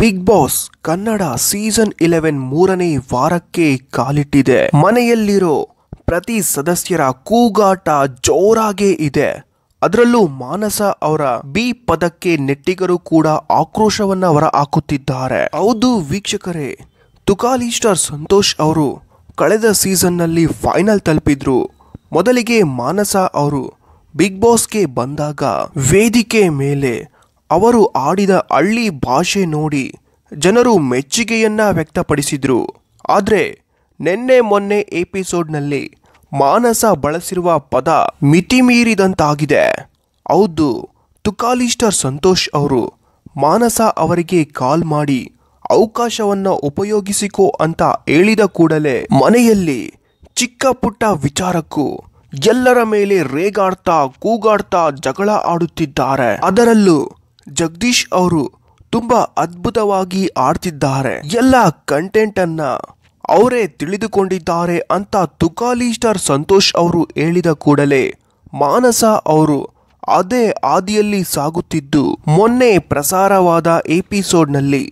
big Boss Kannada season eleven ಮೂರನೇ ವಾರಕ್ಕೆ ಕಾಲಿಟ್ಟಿದೆ ಮನೆಯಲ್ಲಿರೋ ಪ್ರತಿ ಸದಸ್ಯರ ಕೂಗಾಟ ಜೋರಾಗೇ ಇದೆ ಅದರಲ್ಲೂ ಮಾನಸ ಅವರ ಬಿ ಪದಕ್ಕೆ ನೆಟ್ಟಿಗರು ಕೂಡ ಆಕ್ರೋಶವನ್ನ ಹೊರ ಹಾಕುತ್ತಿದ್ದಾರೆ ಹೌದು ವೀಕ್ಷಕರೇ ತುಕಾಲಿ ಸ್ಟಾರ್ ಸಂತೋಷ್ ಅವರು ಕಳೆದ ಸೀಸನ್ನಲ್ಲಿ ಫೈನಲ್ ತಲುಪಿದ್ರು ಮೊದಲಿಗೆ ಮಾನಸ ಅವರು ಬಿಗ್ ಬಾಸ್ಗೆ ಬಂದಾಗ ವೇದಿಕೆ ಮೇಲೆ ಅವರು ಆಡಿದ ಹಳ್ಳಿ ಭಾಷೆ ನೋಡಿ ಜನರು ಮೆಚ್ಚುಗೆಯನ್ನ ವ್ಯಕ್ತಪಡಿಸಿದರು ಆದರೆ ನಿನ್ನೆ ಮೊನ್ನೆ ಎಪಿಸೋಡ್ನಲ್ಲಿ ಮಾನಸ ಬಳಸಿರುವ ಪದ ಮಿತಿಮೀರಿದಂತಾಗಿದೆ ಹೌದು ತುಕಾಲಿಸ್ಟರ್ ಸಂತೋಷ್ ಅವರು ಮಾನಸ ಅವರಿಗೆ ಕಾಲ್ ಮಾಡಿ ಅವಕಾಶವನ್ನು ಉಪಯೋಗಿಸಿಕೋ ಅಂತ ಹೇಳಿದ ಕೂಡಲೇ ಮನೆಯಲ್ಲಿ ಚಿಕ್ಕ ಪುಟ್ಟ ವಿಚಾರಕ್ಕೂ ಎಲ್ಲರ ಮೇಲೆ ರೇಗಾಡ್ತಾ ಕೂಗಾಡ್ತಾ ಜಗಳ ಆಡುತ್ತಿದ್ದಾರೆ ಅದರಲ್ಲೂ ಜಗದೀಶ್ ಅವರು ತುಂಬ ಅದ್ಭುತವಾಗಿ ಆಡ್ತಿದ್ದಾರೆ ಎಲ್ಲ ಕಂಟೆಂಟ್ ಅನ್ನ ಅವರೇ ತಿಳಿದುಕೊಂಡಿದ್ದಾರೆ ಅಂತ ತುಕಾಲಿ ಸ್ಟಾರ್ ಸಂತೋಷ್ ಅವರು ಹೇಳಿದ ಕೂಡಲೇ ಮಾನಸ ಅವರು ಅದೇ ಹಾದಿಯಲ್ಲಿ ಸಾಗುತ್ತಿದ್ದು ಮೊನ್ನೆ ಪ್ರಸಾರವಾದ ಎಪಿಸೋಡ್ನಲ್ಲಿ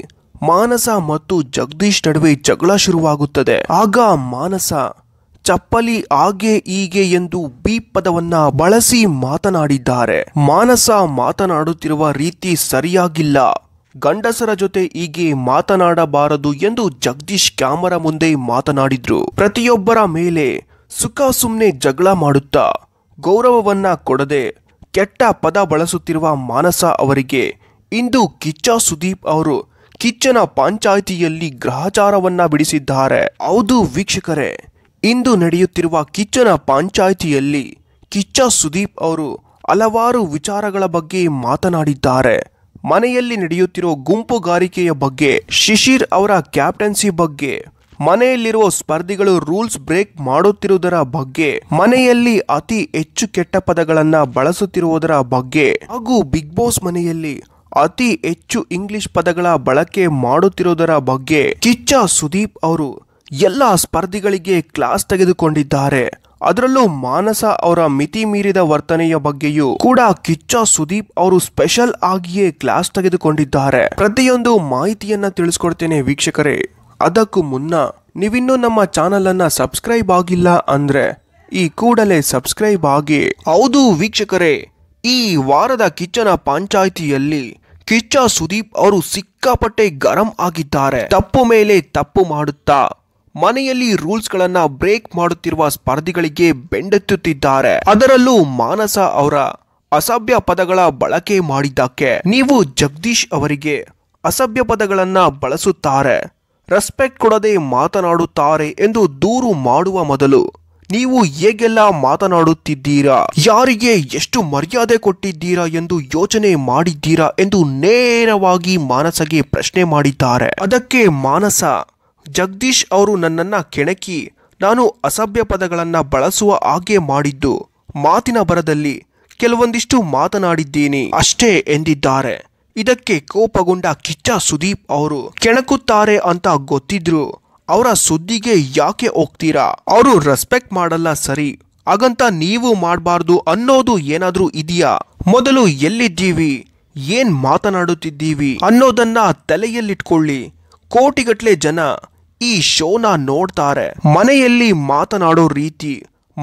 ಮಾನಸ ಮತ್ತು ಜಗದೀಶ್ ನಡುವೆ ಜಗಳ ಶುರುವಾಗುತ್ತದೆ ಆಗ ಮಾನಸ ಚಪ್ಪಲಿ ಹಾಗೆ ಹೀಗೆ ಎಂದು ಬಿ ಪದವನ್ನ ಬಳಸಿ ಮಾತನಾಡಿದ್ದಾರೆ ಮಾನಸ ಮಾತನಾಡುತ್ತಿರುವ ರೀತಿ ಸರಿಯಾಗಿಲ್ಲ ಗಂಡಸರ ಜೊತೆ ಹೀಗೆ ಮಾತನಾಡಬಾರದು ಎಂದು ಜಗದೀಶ್ ಕ್ಯಾಮರಾ ಮುಂದೆ ಮಾತನಾಡಿದ್ರು ಪ್ರತಿಯೊಬ್ಬರ ಮೇಲೆ ಸುಖ ಸುಮ್ಮನೆ ಜಗಳ ಮಾಡುತ್ತಾ ಗೌರವವನ್ನ ಕೊಡದೆ ಕೆಟ್ಟ ಪದ ಬಳಸುತ್ತಿರುವ ಮಾನಸ ಅವರಿಗೆ ಇಂದು ಕಿಚ್ಚ ಸುದೀಪ್ ಅವರು ಕಿಚ್ಚನ ಪಂಚಾಯಿತಿಯಲ್ಲಿ ಗ್ರಹಚಾರವನ್ನ ಬಿಡಿಸಿದ್ದಾರೆ ಹೌದು ವೀಕ್ಷಕರೇ ಇಂದು ನಡೆಯುತ್ತಿರುವ ಕಿಚ್ಚನ ಪಂಚಾಯಿತಿಯಲ್ಲಿ ಕಿಚ್ಚ ಸುದೀಪ್ ಅವರು ಹಲವಾರು ವಿಚಾರಗಳ ಬಗ್ಗೆ ಮಾತನಾಡಿದ್ದಾರೆ ಮನೆಯಲ್ಲಿ ನಡೆಯುತ್ತಿರುವ ಗುಂಪುಗಾರಿಕೆಯ ಬಗ್ಗೆ ಶಿಶಿರ್ ಅವರ ಕ್ಯಾಪ್ಟನ್ಸಿ ಬಗ್ಗೆ ಮನೆಯಲ್ಲಿರುವ ಸ್ಪರ್ಧಿಗಳು ರೂಲ್ಸ್ ಬ್ರೇಕ್ ಮಾಡುತ್ತಿರುವುದರ ಬಗ್ಗೆ ಮನೆಯಲ್ಲಿ ಅತಿ ಹೆಚ್ಚು ಕೆಟ್ಟ ಪದಗಳನ್ನು ಬಳಸುತ್ತಿರುವುದರ ಬಗ್ಗೆ ಹಾಗೂ ಬಿಗ್ ಬಾಸ್ ಮನೆಯಲ್ಲಿ ಅತಿ ಹೆಚ್ಚು ಇಂಗ್ಲಿಷ್ ಪದಗಳ ಬಳಕೆ ಮಾಡುತ್ತಿರುವುದರ ಬಗ್ಗೆ ಕಿಚ್ಚ ಸುದೀಪ್ ಅವರು ಎಲ್ಲ ಸ್ಪರ್ಧಿಗಳಿಗೆ ಕ್ಲಾಸ್ ತೆಗೆದುಕೊಂಡಿದ್ದಾರೆ ಅದರಲ್ಲೂ ಮಾನಸ ಅವರ ಮಿತಿ ಮೀರಿದ ವರ್ತನೆಯ ಬಗ್ಗೆಯೂ ಕೂಡ ಕಿಚ್ಚ ಸುದೀಪ್ ಅವರು ಸ್ಪೆಷಲ್ ಆಗಿಯೇ ಕ್ಲಾಸ್ ತೆಗೆದುಕೊಂಡಿದ್ದಾರೆ ಪ್ರತಿಯೊಂದು ಮಾಹಿತಿಯನ್ನ ತಿಳಿಸ್ಕೊಡ್ತೇನೆ ವೀಕ್ಷಕರೇ ಅದಕ್ಕೂ ಮುನ್ನ ನೀವಿನ್ನೂ ನಮ್ಮ ಚಾನಲ್ ಅನ್ನ ಸಬ್ಸ್ಕ್ರೈಬ್ ಆಗಿಲ್ಲ ಅಂದ್ರೆ ಈ ಕೂಡಲೇ ಸಬ್ಸ್ಕ್ರೈಬ್ ಆಗಿ ಹೌದು ವೀಕ್ಷಕರೇ ಈ ವಾರದ ಕಿಚ್ಚನ ಪಂಚಾಯಿತಿಯಲ್ಲಿ ಕಿಚ್ಚ ಸುದೀಪ್ ಅವರು ಸಿಕ್ಕಾಪಟ್ಟೆ ಗರಂ ಆಗಿದ್ದಾರೆ ತಪ್ಪು ಮೇಲೆ ತಪ್ಪು ಮಾಡುತ್ತಾ ಮನೆಯಲ್ಲಿ ರೂಲ್ಸ್ಗಳನ್ನ ಬ್ರೇಕ್ ಮಾಡುತ್ತಿರುವ ಸ್ಪರ್ಧಿಗಳಿಗೆ ಬೆಂಡೆತ್ತುತ್ತಿದ್ದಾರೆ ಅದರಲ್ಲೂ ಮಾನಸ ಅವರ ಅಸಭ್ಯ ಪದಗಳ ಬಳಕೆ ಮಾಡಿದ್ದಕ್ಕೆ ನೀವು ಜಗದೀಶ್ ಅವರಿಗೆ ಅಸಭ್ಯ ಪದಗಳನ್ನ ಬಳಸುತ್ತಾರೆ ರೆಸ್ಪೆಕ್ಟ್ ಕೊಡದೆ ಮಾತನಾಡುತ್ತಾರೆ ಎಂದು ದೂರು ಮಾಡುವ ಮೊದಲು ನೀವು ಹೇಗೆಲ್ಲ ಮಾತನಾಡುತ್ತಿದ್ದೀರಾ ಯಾರಿಗೆ ಎಷ್ಟು ಮರ್ಯಾದೆ ಕೊಟ್ಟಿದ್ದೀರಾ ಎಂದು ಯೋಚನೆ ಮಾಡಿದ್ದೀರಾ ಎಂದು ನೇರವಾಗಿ ಮಾನಸಗೆ ಪ್ರಶ್ನೆ ಮಾಡಿದ್ದಾರೆ ಅದಕ್ಕೆ ಮಾನಸ ಜಗದೀಶ್ ಅವರು ನನ್ನನ್ನು ಕೆಣಕಿ ನಾನು ಅಸಭ್ಯ ಪದಗಳನ್ನು ಬಳಸುವ ಹಾಗೆ ಮಾಡಿದ್ದು ಮಾತಿನ ಬರದಲ್ಲಿ ಕೆಲವೊಂದಿಷ್ಟು ಮಾತನಾಡಿದ್ದೀನಿ ಅಷ್ಟೇ ಎಂದಿದ್ದಾರೆ ಇದಕ್ಕೆ ಕೋಪಗೊಂಡ ಕಿಚ್ಚ ಸುದೀಪ್ ಅವರು ಕೆಣಕುತ್ತಾರೆ ಅಂತ ಗೊತ್ತಿದ್ರು ಅವರ ಸುದ್ದಿಗೆ ಯಾಕೆ ಹೋಗ್ತೀರಾ ಅವರು ರೆಸ್ಪೆಕ್ಟ್ ಮಾಡಲ್ಲ ಸರಿ ಹಾಗಂತ ನೀವು ಮಾಡಬಾರ್ದು ಅನ್ನೋದು ಏನಾದರೂ ಇದೆಯಾ ಮೊದಲು ಎಲ್ಲಿದ್ದೀವಿ ಏನ್ ಮಾತನಾಡುತ್ತಿದ್ದೀವಿ ಅನ್ನೋದನ್ನ ತಲೆಯಲ್ಲಿಟ್ಕೊಳ್ಳಿ ಕೋಟಿಗಟ್ಲೆ ಜನ ಈ ಶೋನ ನೋಡ್ತಾರೆ ಮನೆಯಲ್ಲಿ ಮಾತನಾಡೋ ರೀತಿ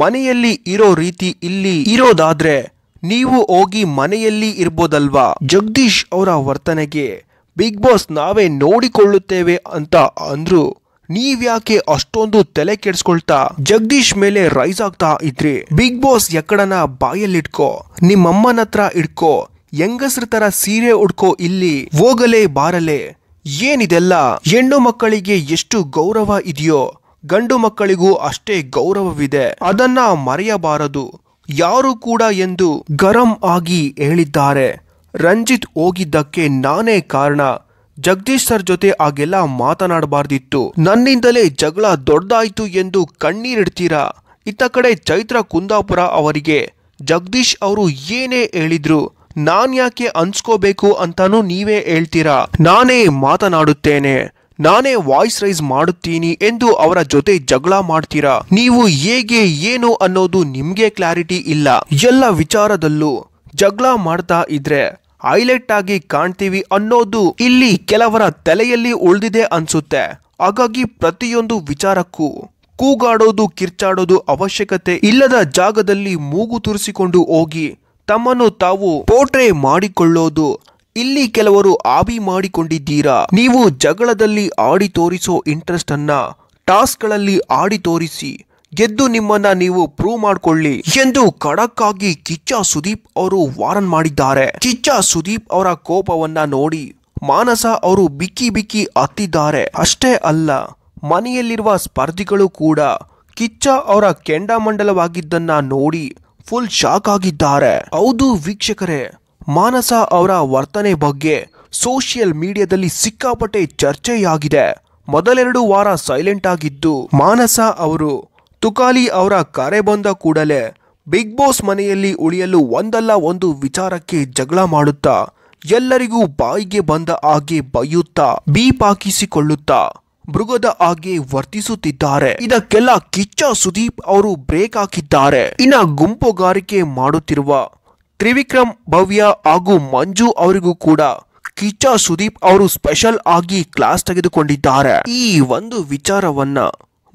ಮನೆಯಲ್ಲಿ ಇರೋ ರೀತಿ ಇಲ್ಲಿ ಇರೋದಾದ್ರೆ ನೀವು ಹೋಗಿ ಮನೆಯಲ್ಲಿ ಇರ್ಬೋದಲ್ವಾ ಜಗದೀಶ್ ಅವರ ವರ್ತನೆಗೆ ಬಿಗ್ ಬಾಸ್ ನಾವೇ ನೋಡಿಕೊಳ್ಳುತ್ತೇವೆ ಅಂತ ಅಂದ್ರು ನೀವ್ಯಾಕೆ ಅಷ್ಟೊಂದು ತಲೆ ಕೆಡ್ಸ್ಕೊಳ್ತಾ ಜಗದೀಶ್ ಮೇಲೆ ರೈಸ್ ಆಗ್ತಾ ಇದ್ರಿ ಬಿಗ್ ಬಾಸ್ ಎಕ್ಕಡನ ಬಾಯಲ್ಲಿಟ್ಕೋ ನಿಮ್ಮಮ್ಮನ ಹತ್ರ ಇಟ್ಕೋ ಹೆಂಗಸ್ರ ತರ ಸೀರೆ ಉಡ್ಕೋ ಇಲ್ಲಿ ಹೋಗಲೇ ಬಾರಲೆ ಏನಿದೆಲ್ಲ ಹೆಣ್ಣು ಮಕ್ಕಳಿಗೆ ಎಷ್ಟು ಗೌರವ ಇದೆಯೋ ಗಂಡು ಮಕ್ಕಳಿಗೂ ಅಷ್ಟೇ ಗೌರವವಿದೆ ಅದನ್ನ ಮರೆಯಬಾರದು ಯಾರು ಕೂಡ ಎಂದು ಗರಂ ಆಗಿ ಹೇಳಿದ್ದಾರೆ ರಂಜಿತ್ ಹೋಗಿದ್ದಕ್ಕೆ ನಾನೇ ಕಾರಣ ಜಗದೀಶ್ ಸರ್ ಜೊತೆ ಆಗೆಲ್ಲ ಮಾತನಾಡಬಾರ್ದಿತ್ತು ನನ್ನಿಂದಲೇ ಜಗಳ ದೊಡ್ಡದಾಯ್ತು ಎಂದು ಕಣ್ಣೀರಿಡ್ತೀರಾ ಇತ್ತ ಕಡೆ ಚೈತ್ರ ಕುಂದಾಪುರ ಅವರಿಗೆ ಜಗದೀಶ್ ಅವರು ಏನೇ ಹೇಳಿದ್ರು ನಾನ್ ಯಾಕೆ ಅನ್ಸ್ಕೋಬೇಕು ಅಂತಾನು ನೀವೇ ಹೇಳ್ತೀರಾ ನಾನೇ ಮಾತನಾಡುತ್ತೇನೆ ನಾನೇ ವಾಯ್ಸ್ ರೈಸ್ ಮಾಡುತ್ತೀನಿ ಎಂದು ಅವರ ಜೊತೆ ಜಗಳ ಮಾಡ್ತೀರಾ ನೀವು ಹೇಗೆ ಏನು ಅನ್ನೋದು ನಿಮ್ಗೆ ಕ್ಲಾರಿಟಿ ಇಲ್ಲ ಎಲ್ಲ ವಿಚಾರದಲ್ಲೂ ಜಗಳ ಮಾಡ್ತಾ ಇದ್ರೆ ಹೈಲೈಟ್ ಆಗಿ ಕಾಣ್ತೀವಿ ಅನ್ನೋದು ಇಲ್ಲಿ ಕೆಲವರ ತಲೆಯಲ್ಲಿ ಉಳಿದಿದೆ ಅನ್ಸುತ್ತೆ ಹಾಗಾಗಿ ಪ್ರತಿಯೊಂದು ವಿಚಾರಕ್ಕೂ ಕೂಗಾಡೋದು ಕಿರ್ಚಾಡೋದು ಅವಶ್ಯಕತೆ ಇಲ್ಲದ ಜಾಗದಲ್ಲಿ ಮೂಗು ತುರಿಸಿಕೊಂಡು ಹೋಗಿ ತಮ್ಮನ್ನು ತಾವು ಪೋಟ್ರೆ ಮಾಡಿಕೊಳ್ಳೋದು ಇಲ್ಲಿ ಕೆಲವರು ಆಬಿ ಮಾಡಿಕೊಂಡಿದ್ದೀರಾ ನೀವು ಜಗಳದಲ್ಲಿ ಆಡಿ ತೋರಿಸೋ ಇಂಟ್ರೆಸ್ಟ್ ಅನ್ನ ಟಾಸ್ಕ್ಗಳಲ್ಲಿ ಆಡಿ ತೋರಿಸಿ ಗೆದ್ದು ನಿಮ್ಮನ್ನ ನೀವು ಪ್ರೂವ್ ಮಾಡ್ಕೊಳ್ಳಿ ಎಂದು ಖಡಕ್ ಆಗಿ ಕಿಚ್ಚ ಸುದೀಪ್ ಅವರು ವಾರನ್ ಮಾಡಿದ್ದಾರೆ ಕಿಚ್ಚ ಸುದೀಪ್ ಅವರ ಕೋಪವನ್ನ ನೋಡಿ ಮಾನಸ ಅವರು ಬಿಕ್ಕಿ ಬಿಕ್ಕಿ ಅತ್ತಿದ್ದಾರೆ ಅಷ್ಟೇ ಅಲ್ಲ ಮನೆಯಲ್ಲಿರುವ ಸ್ಪರ್ಧಿಗಳು ಕೂಡ ಕಿಚ್ಚ ಅವರ ಕೆಂಡಮಂಡಲವಾಗಿದ್ದನ್ನ ನೋಡಿ ಫುಲ್ ಶಾಕ್ ಆಗಿದ್ದಾರೆ ಹೌದು ವೀಕ್ಷಕರೇ ಮಾನಸ ಅವರ ವರ್ತನೆ ಬಗ್ಗೆ ಸೋಷಿಯಲ್ ಮೀಡಿಯಾದಲ್ಲಿ ಸಿಕ್ಕಾಪಟ್ಟೆ ಚರ್ಚೆಯಾಗಿದೆ ಮೊದಲೆರಡು ವಾರ ಸೈಲೆಂಟ್ ಆಗಿದ್ದು ಮಾನಸ ಅವರು ತುಕಾಲಿ ಅವರ ಕರೆ ಬಂದ ಕೂಡಲೇ ಬಿಗ್ ಬಾಸ್ ಮನೆಯಲ್ಲಿ ಉಳಿಯಲು ಒಂದಲ್ಲ ಒಂದು ವಿಚಾರಕ್ಕೆ ಜಗಳ ಮಾಡುತ್ತಾ ಎಲ್ಲರಿಗೂ ಬಾಯಿಗೆ ಬಂದ ಹಾಗೆ ಬೈಯುತ್ತಾ ಬೀಪಾಕಿಸಿಕೊಳ್ಳುತ್ತಾ ಮೃಗದ ಹಾಗೆ ವರ್ತಿಸುತ್ತಿದ್ದಾರೆ ಇದಕ್ಕೆಲ್ಲ ಕಿಚ್ಚ ಸುದೀಪ್ ಅವರು ಬ್ರೇಕ್ ಹಾಕಿದ್ದಾರೆ ಇನ್ನ ಗುಂಪುಗಾರಿಕೆ ಮಾಡುತ್ತಿರುವ ತ್ರಿವಿಕ್ರಮ್ ಭವ್ಯ ಹಾಗೂ ಮಂಜು ಅವರಿಗೂ ಕೂಡ ಕಿಚ್ಚ ಸುದೀಪ್ ಅವರು ಸ್ಪೆಷಲ್ ಆಗಿ ಕ್ಲಾಸ್ ತೆಗೆದುಕೊಂಡಿದ್ದಾರೆ ಈ ಒಂದು ವಿಚಾರವನ್ನ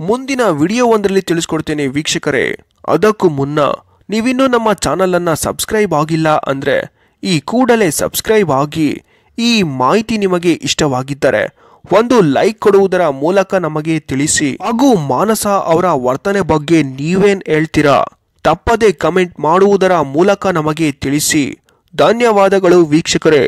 ಮುಂದಿನ ವಿಡಿಯೋ ಒಂದರಲ್ಲಿ ತಿಳಿಸ್ಕೊಡ್ತೇನೆ ವೀಕ್ಷಕರೇ ಅದಕ್ಕೂ ಮುನ್ನ ನೀವಿನ್ನೂ ನಮ್ಮ ಅನ್ನ ಸಬ್ಸ್ಕ್ರೈಬ್ ಆಗಿಲ್ಲ ಅಂದ್ರೆ ಈ ಕೂಡಲೇ ಸಬ್ಸ್ಕ್ರೈಬ್ ಆಗಿ ಈ ಮಾಹಿತಿ ನಿಮಗೆ ಇಷ್ಟವಾಗಿದ್ದರೆ ಒಂದು ಲೈಕ್ ಕೊಡುವುದರ ಮೂಲಕ ನಮಗೆ ತಿಳಿಸಿ ಹಾಗೂ ಮಾನಸ ಅವರ ವರ್ತನೆ ಬಗ್ಗೆ ನೀವೇನ್ ಹೇಳ್ತೀರಾ ತಪ್ಪದೆ ಕಮೆಂಟ್ ಮಾಡುವುದರ ಮೂಲಕ ನಮಗೆ ತಿಳಿಸಿ ಧನ್ಯವಾದಗಳು ವೀಕ್ಷಕರೇ